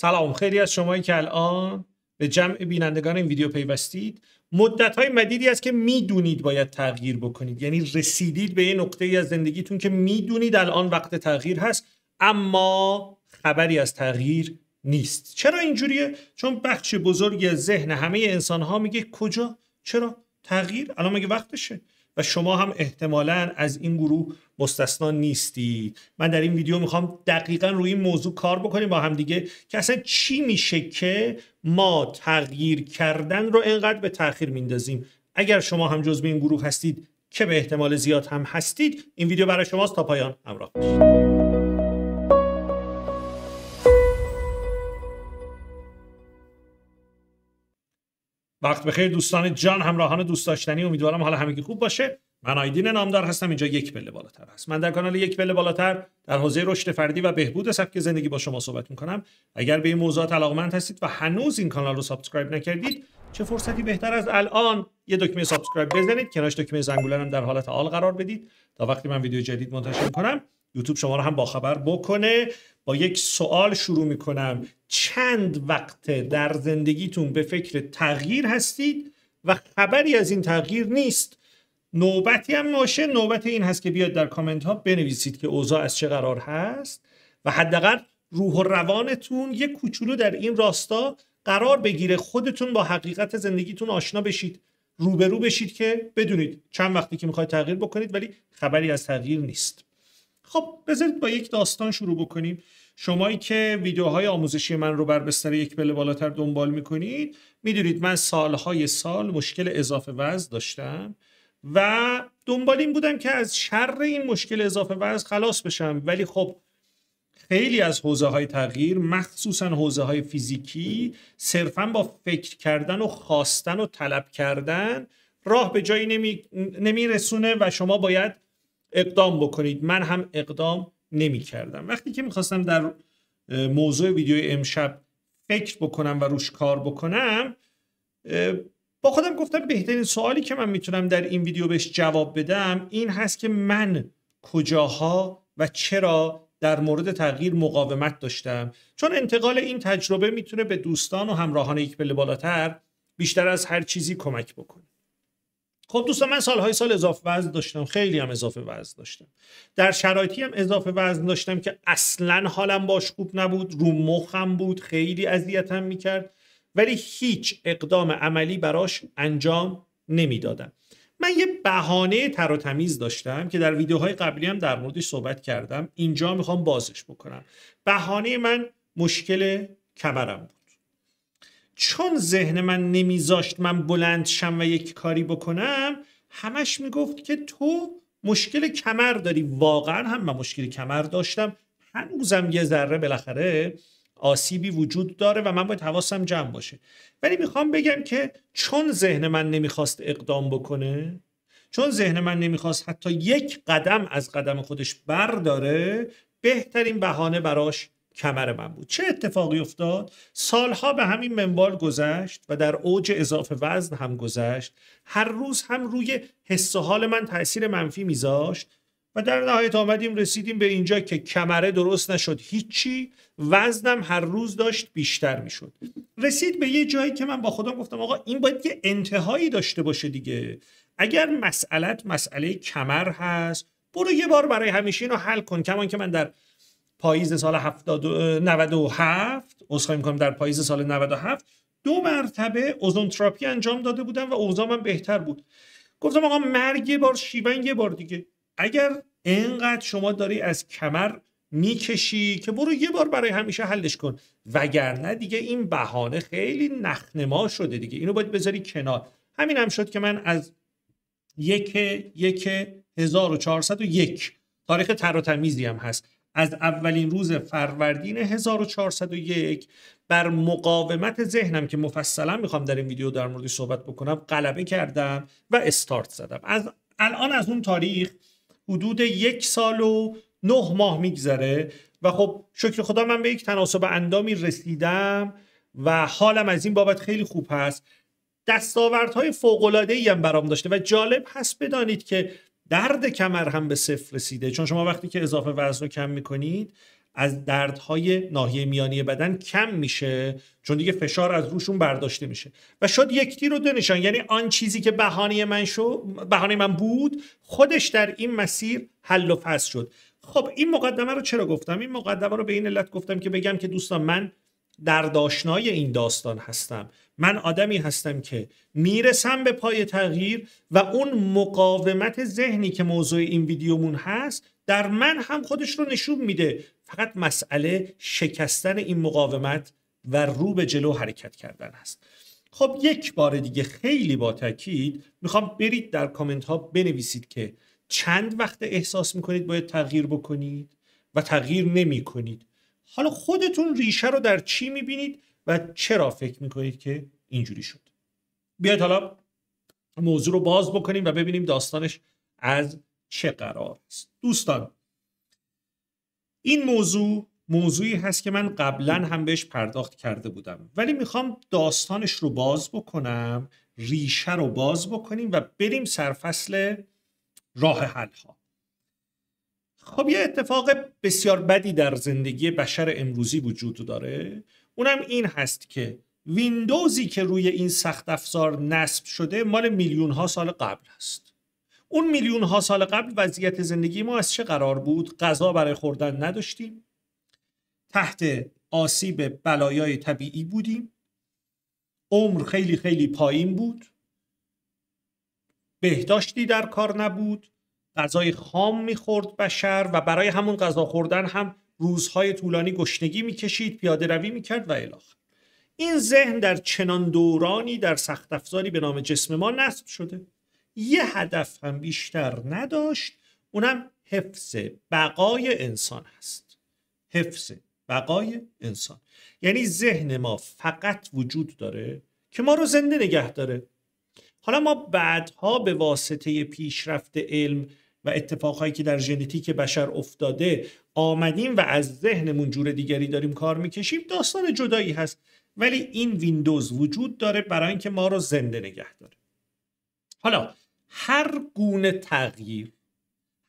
سلام خیلی از شمایی که الان به جمع بینندگان این ویدیو پیوستید مدت های مدیدی است که میدونید باید تغییر بکنید یعنی رسیدید به یه نقطه ای از زندگیتون که میدونید الان وقت تغییر هست اما خبری از تغییر نیست چرا اینجوریه چون بخش بزرگی از ذهن همه انسان ها میگه کجا چرا تغییر الان مگه وقتشه و شما هم احتمالا از این گروه مستثنا نیستی من در این ویدیو میخوام دقیقا روی این موضوع کار بکنیم با هم دیگه که اصلا چی میشه که ما تغییر کردن رو انقدر به تاخیر میندازیم اگر شما هم جزو این گروه هستید که به احتمال زیاد هم هستید این ویدیو برای شماست تا پایان همراه باشید وقت بخیر دوستان جان همراهان دوست داشتنی امیدوارم حالا همگی خوب باشه من آیدین نامدار هستم اینجا یک پله بالاتر هست من در کانال یک پله بالاتر در حوزه رشد فردی و بهبود سبک زندگی با شما صحبت میکنم اگر به این موضوعات علاقمند هستید و هنوز این کانال رو سابسکرایب نکردید چه فرصتی بهتر از الان یه دکمه سابسکرایب بزنید کناش دکمه زنگوله هم در حالت آل قرار بدید تا وقتی من ویدیو جدید منتشر کنم یوتیوب شما رو هم باخبر بکنه با یک سوال شروع میکنم چند وقت در زندگیتون به فکر تغییر هستید و خبری از این تغییر نیست نوبتی هم ماشه نوبت این هست که بیاد در کامنت ها بنویسید که اوضاع از چه قرار هست و حداقل روح و روانتون یه کوچولو در این راستا قرار بگیره خودتون با حقیقت زندگیتون آشنا بشید روبرو بشید که بدونید چند وقتی که میخواید تغییر بکنید ولی خبری از تغییر نیست خب بذارید با یک داستان شروع بکنیم شمایی که ویدیوهای آموزشی من رو بر بستر یک پله بالاتر دنبال میکنید میدونید من سالهای سال مشکل اضافه وزن داشتم و دنبال این بودم که از شر این مشکل اضافه وزن خلاص بشم ولی خب خیلی از حوزه های تغییر مخصوصا حوزه های فیزیکی صرفا با فکر کردن و خواستن و طلب کردن راه به جایی نمی... نمیرسونه و شما باید اقدام بکنید من هم اقدام نمی کردم وقتی که میخواستم در موضوع ویدیو امشب فکر بکنم و روش کار بکنم با خودم گفتم بهترین سوالی که من میتونم در این ویدیو بهش جواب بدم این هست که من کجاها و چرا در مورد تغییر مقاومت داشتم چون انتقال این تجربه میتونه به دوستان و همراهان یک پله بالاتر بیشتر از هر چیزی کمک بکنه خب دوستان من سالهای سال اضافه وزن داشتم خیلی هم اضافه وزن داشتم در شرایطی هم اضافه وزن داشتم که اصلا حالم باش خوب نبود رو مخم بود خیلی اذیتم میکرد ولی هیچ اقدام عملی براش انجام نمیدادم. من یه بهانه تر و تمیز داشتم که در ویدیوهای قبلی هم در موردش صحبت کردم اینجا میخوام بازش بکنم بهانه من مشکل کمرم بود چون ذهن من نمیذاشت من بلند شم و یک کاری بکنم همش میگفت که تو مشکل کمر داری واقعا هم من مشکل کمر داشتم هنوزم یه ذره بالاخره آسیبی وجود داره و من باید حواسم جمع باشه ولی میخوام بگم که چون ذهن من نمیخواست اقدام بکنه چون ذهن من نمیخواست حتی یک قدم از قدم خودش برداره بهترین بهانه براش کمر من بود چه اتفاقی افتاد سالها به همین منوال گذشت و در اوج اضافه وزن هم گذشت هر روز هم روی حس و حال من تاثیر منفی میذاشت و در نهایت آمدیم رسیدیم به اینجا که کمره درست نشد هیچی وزنم هر روز داشت بیشتر میشد رسید به یه جایی که من با خودم گفتم آقا این باید یه انتهایی داشته باشه دیگه اگر مسئلت مسئله کمر هست برو یه بار برای همیشه اینو حل کن کمان که من در پاییز سال 97 عذرخواهی میکنم در پاییز سال 97 دو مرتبه اوزونتراپی انجام داده بودم و اوزامم بهتر بود گفتم آقا مرگ یه بار شیون یه بار دیگه اگر انقدر شما داری از کمر میکشی که برو یه بار برای همیشه حلش کن وگرنه دیگه این بهانه خیلی نخنما شده دیگه اینو باید بذاری کنار همین هم شد که من از یک یک 1401 تاریخ تر و تمیزی هم هست از اولین روز فروردین 1401 بر مقاومت ذهنم که مفصلا میخوام در این ویدیو در موردش صحبت بکنم غلبه کردم و استارت زدم از الان از اون تاریخ حدود یک سال و نه ماه میگذره و خب شکر خدا من به یک تناسب اندامی رسیدم و حالم از این بابت خیلی خوب هست دستاوردهای فوقلاده ای هم برام داشته و جالب هست بدانید که درد کمر هم به صفر رسیده چون شما وقتی که اضافه وزن رو کم میکنید از دردهای ناحیه میانی بدن کم میشه چون دیگه فشار از روشون برداشته میشه و شد یک تیر و دو نشان یعنی آن چیزی که بهانه من شو بهانه من بود خودش در این مسیر حل و فصل شد خب این مقدمه رو چرا گفتم این مقدمه رو به این علت گفتم که بگم که دوستان من در این داستان هستم من آدمی هستم که میرسم به پای تغییر و اون مقاومت ذهنی که موضوع این ویدیومون هست در من هم خودش رو نشون میده فقط مسئله شکستن این مقاومت و رو به جلو حرکت کردن است. خب یک بار دیگه خیلی با تاکید میخوام برید در کامنت ها بنویسید که چند وقت احساس میکنید باید تغییر بکنید و تغییر نمیکنید. حالا خودتون ریشه رو در چی میبینید و چرا فکر میکنید که اینجوری شد بیاید حالا موضوع رو باز بکنیم و ببینیم داستانش از چه قرار است دوستان این موضوع موضوعی هست که من قبلا هم بهش پرداخت کرده بودم ولی میخوام داستانش رو باز بکنم ریشه رو باز بکنیم و بریم سرفصل راه حل ها خب یه اتفاق بسیار بدی در زندگی بشر امروزی وجود داره اونم این هست که ویندوزی که روی این سخت افزار نصب شده مال میلیون ها سال قبل هست اون میلیون ها سال قبل وضعیت زندگی ما از چه قرار بود غذا برای خوردن نداشتیم تحت آسیب بلایای طبیعی بودیم عمر خیلی خیلی پایین بود بهداشتی در کار نبود غذای خام میخورد بشر و برای همون غذا خوردن هم روزهای طولانی گشنگی میکشید پیاده روی میکرد و الاخر این ذهن در چنان دورانی در سخت افزاری به نام جسم ما نصب شده یه هدف هم بیشتر نداشت اونم حفظ بقای انسان هست حفظ بقای انسان یعنی ذهن ما فقط وجود داره که ما رو زنده نگه داره حالا ما بعدها به واسطه پیشرفت علم و اتفاقهایی که در ژنتیک بشر افتاده آمدیم و از ذهنمون جور دیگری داریم کار میکشیم داستان جدایی هست ولی این ویندوز وجود داره برای اینکه ما رو زنده نگه داره حالا هر گونه تغییر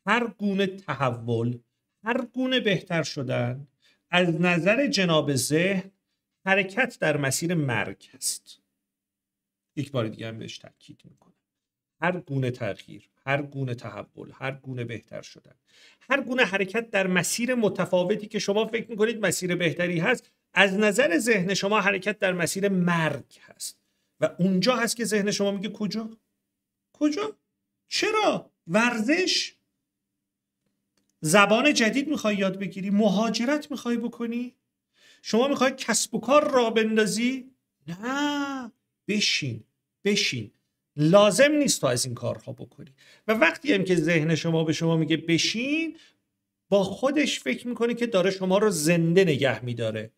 هر گونه تحول هر گونه بهتر شدن از نظر جناب ذهن حرکت در مسیر مرگ است یک بار دیگه هم بهش تاکید میکنه هر گونه تغییر هر گونه تحول هر گونه بهتر شدن هر گونه حرکت در مسیر متفاوتی که شما فکر میکنید مسیر بهتری هست از نظر ذهن شما حرکت در مسیر مرگ هست و اونجا هست که ذهن شما میگه کجا کجا چرا ورزش زبان جدید میخوای یاد بگیری مهاجرت میخوای بکنی شما میخوای کسب و کار را بندازی نه بشین بشین لازم نیست تو از این کارها بکنی و وقتی هم که ذهن شما به شما میگه بشین با خودش فکر میکنه که داره شما رو زنده نگه میداره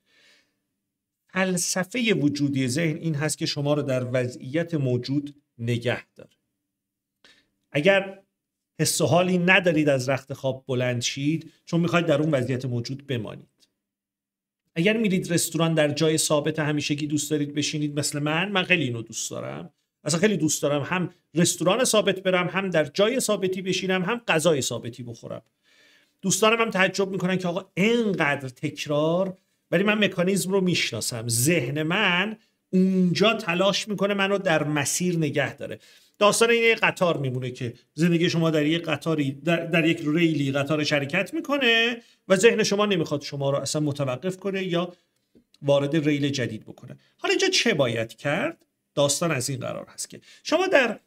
فلسفه وجودی ذهن این هست که شما رو در وضعیت موجود نگه داره اگر حس و حالی ندارید از رخت خواب بلند شید چون میخواید در اون وضعیت موجود بمانید اگر میرید رستوران در جای ثابت همیشگی دوست دارید بشینید مثل من من خیلی اینو دوست دارم اصلا خیلی دوست دارم هم رستوران ثابت برم هم در جای ثابتی بشینم هم غذای ثابتی بخورم دوستانم هم تعجب میکنن که آقا اینقدر تکرار ولی من مکانیزم رو میشناسم ذهن من اونجا تلاش میکنه منو در مسیر نگه داره داستان این قطار میمونه که زندگی شما در یک قطاری در, یک ریلی قطار شرکت میکنه و ذهن شما نمیخواد شما رو اصلا متوقف کنه یا وارد ریل جدید بکنه حالا اینجا چه باید کرد داستان از این قرار هست که شما در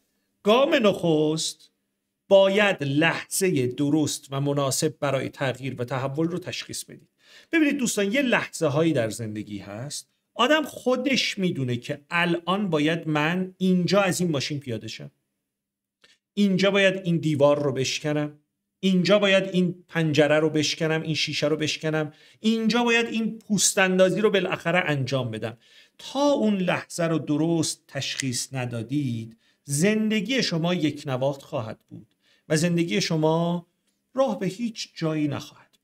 گام نخست باید لحظه درست و مناسب برای تغییر و تحول رو تشخیص بدید ببینید دوستان یه لحظه هایی در زندگی هست آدم خودش میدونه که الان باید من اینجا از این ماشین پیاده شم اینجا باید این دیوار رو بشکنم اینجا باید این پنجره رو بشکنم این شیشه رو بشکنم اینجا باید این پوست اندازی رو بالاخره انجام بدم تا اون لحظه رو درست تشخیص ندادید زندگی شما یک نواخت خواهد بود و زندگی شما راه به هیچ جایی نخواهد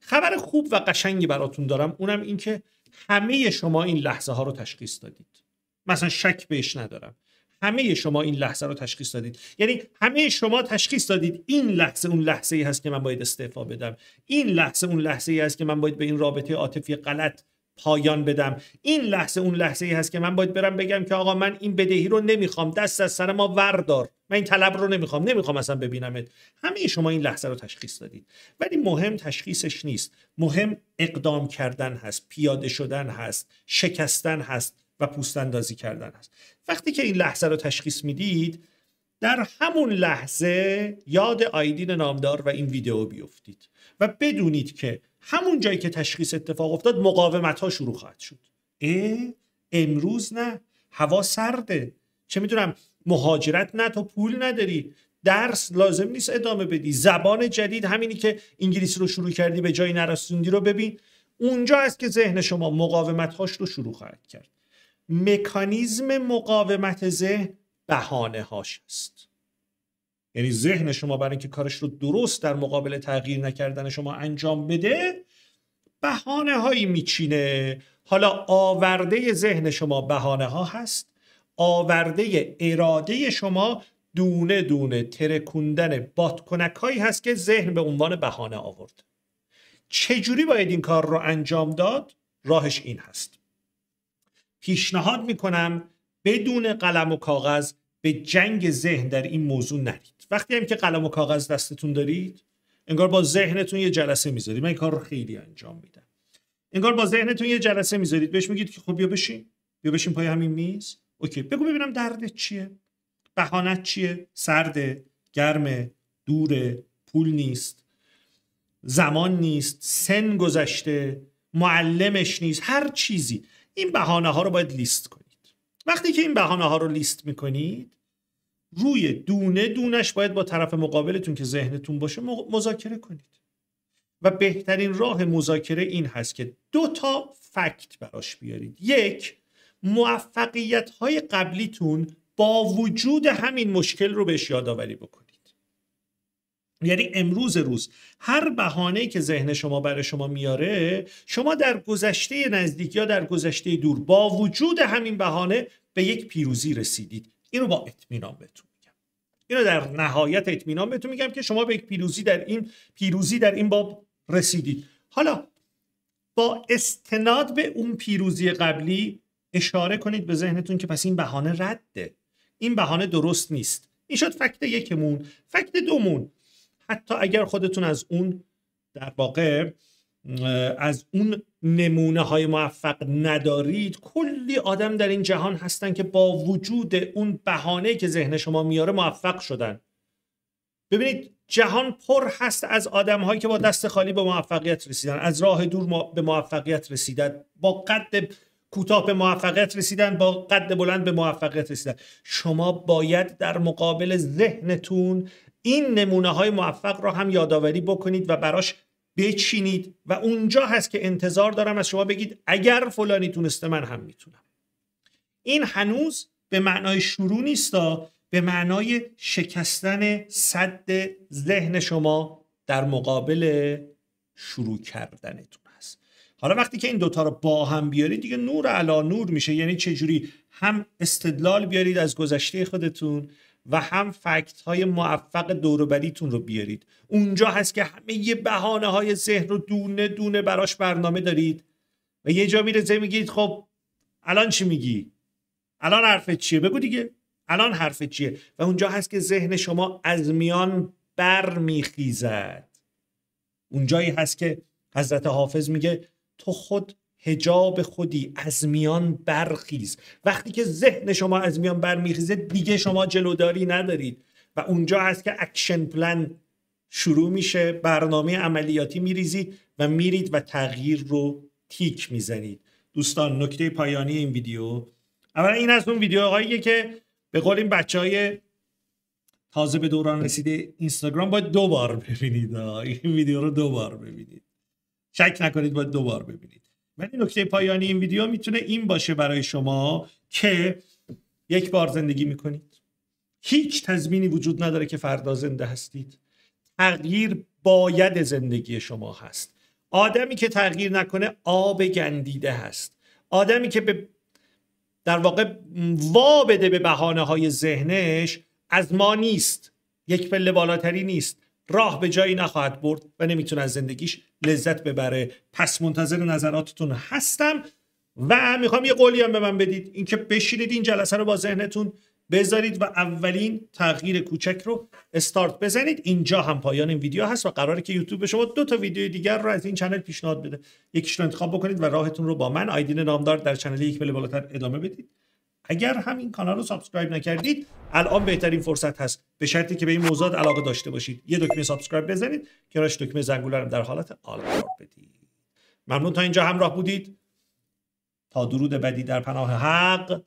خبر خوب و قشنگی براتون دارم اونم اینکه همه شما این لحظه ها رو تشخیص دادید مثلا شک بهش ندارم همه شما این لحظه رو تشخیص دادید یعنی همه شما تشخیص دادید این لحظه اون لحظه ای هست که من باید استعفا بدم این لحظه اون لحظه ای هست که من باید به این رابطه عاطفی غلط پایان بدم این لحظه اون لحظه ای هست که من باید برم بگم که آقا من این بدهی رو نمیخوام دست از سر ما وردار من این طلب رو نمیخوام نمیخوام اصلا ببینمت همه شما این لحظه رو تشخیص دادید ولی مهم تشخیصش نیست مهم اقدام کردن هست پیاده شدن هست شکستن هست و پوست اندازی کردن هست وقتی که این لحظه رو تشخیص میدید در همون لحظه یاد آیدین نامدار و این ویدیو بیفتید و بدونید که همون جایی که تشخیص اتفاق افتاد مقاومت ها شروع خواهد شد اه امروز نه هوا سرده چه میدونم مهاجرت نه تو پول نداری درس لازم نیست ادامه بدی زبان جدید همینی که انگلیسی رو شروع کردی به جای نرسوندی رو ببین اونجا است که ذهن شما مقاومت هاش رو شروع خواهد کرد مکانیزم مقاومت ذهن بهانه هاش است یعنی ذهن شما برای اینکه کارش رو درست در مقابل تغییر نکردن شما انجام بده بهانه هایی میچینه حالا آورده ذهن شما بهانه ها هست آورده اراده شما دونه دونه ترکوندن بادکنک هایی هست که ذهن به عنوان بهانه آورد چجوری باید این کار رو انجام داد راهش این هست پیشنهاد میکنم بدون قلم و کاغذ به جنگ ذهن در این موضوع نری. وقتی هم که قلم و کاغذ دستتون دارید انگار با ذهنتون یه جلسه میذارید من این کار رو خیلی انجام میدم انگار با ذهنتون یه جلسه میذارید بهش میگید که خب بیا بشین بیا بشین پای همین میز اوکی بگو ببینم دردت چیه بهانت چیه سرده گرمه دوره پول نیست زمان نیست سن گذشته معلمش نیست هر چیزی این بهانه ها رو باید لیست کنید وقتی که این بهانه ها رو لیست میکنید روی دونه دونش باید با طرف مقابلتون که ذهنتون باشه مذاکره کنید و بهترین راه مذاکره این هست که دو تا فکت براش بیارید یک موفقیت های قبلیتون با وجود همین مشکل رو بهش یادآوری بکنید یعنی امروز روز هر بهانه که ذهن شما برای شما میاره شما در گذشته نزدیک یا در گذشته دور با وجود همین بهانه به یک پیروزی رسیدید اینو با اطمینان بهتون میگم اینو در نهایت اطمینان بهتون میگم که شما به یک پیروزی در این پیروزی در این باب رسیدید حالا با استناد به اون پیروزی قبلی اشاره کنید به ذهنتون که پس این بهانه رده این بهانه درست نیست این شد فکت یکمون فکت دومون حتی اگر خودتون از اون در واقع از اون نمونه های موفق ندارید کلی آدم در این جهان هستن که با وجود اون بهانه که ذهن شما میاره موفق شدن ببینید جهان پر هست از آدم هایی که با دست خالی به موفقیت رسیدن از راه دور به موفقیت رسیدن با قد کوتاه به موفقیت رسیدن با قد بلند به موفقیت رسیدن شما باید در مقابل ذهنتون این نمونه های موفق را هم یادآوری بکنید و براش بچینید و اونجا هست که انتظار دارم از شما بگید اگر فلانی تونسته من هم میتونم این هنوز به معنای شروع نیستا به معنای شکستن صد ذهن شما در مقابل شروع کردنتون هست حالا وقتی که این دوتا رو با هم بیارید دیگه نور علا نور میشه یعنی چجوری هم استدلال بیارید از گذشته خودتون و هم فکت های موفق دوروبریتون رو بیارید اونجا هست که همه یه بهانه های ذهن رو دونه دونه براش برنامه دارید و یه جا میرزه میگید خب الان چی میگی الان حرفت چیه بگو دیگه الان حرفت چیه و اونجا هست که ذهن شما از میان برمیخیزد اونجایی هست که حضرت حافظ میگه تو خود هجاب خودی از میان برخیز وقتی که ذهن شما از میان برمیخیزه دیگه شما جلوداری ندارید و اونجا هست که اکشن پلن شروع میشه برنامه عملیاتی میریزید و میرید و تغییر رو تیک میزنید دوستان نکته پایانی این ویدیو اولا این از اون ویدیوهاییه که به قول این بچه های تازه به دوران رسیده اینستاگرام باید دوبار ببینید این ویدیو رو دوبار ببینید شک نکنید باید دوبار ببینید ولی نکته پایانی این ویدیو میتونه این باشه برای شما که یک بار زندگی میکنید هیچ تضمینی وجود نداره که فردا زنده هستید تغییر باید زندگی شما هست آدمی که تغییر نکنه آب گندیده هست آدمی که به در واقع وا به بهانه های ذهنش از ما نیست یک پله بالاتری نیست راه به جایی نخواهد برد و نمیتونه از زندگیش لذت ببره پس منتظر نظراتتون هستم و میخوام یه قولی هم به من بدید اینکه بشینید این جلسه رو با ذهنتون بذارید و اولین تغییر کوچک رو استارت بزنید اینجا هم پایان این ویدیو هست و قراره که یوتیوب به شما دو تا ویدیو دیگر رو از این چنل پیشنهاد بده یکیش رو انتخاب بکنید و راهتون رو با من آیدین نامدار در چنل یک بله بالاتر ادامه بدید اگر همین کانال رو سابسکرایب نکردید الان بهترین فرصت هست به شرطی که به این موضوعات علاقه داشته باشید یه دکمه سابسکرایب بزنید کنارش دکمه زنگوله رو در حالت آل بدید ممنون تا اینجا همراه بودید تا درود بدی در پناه حق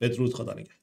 بدرود خدا نگهدار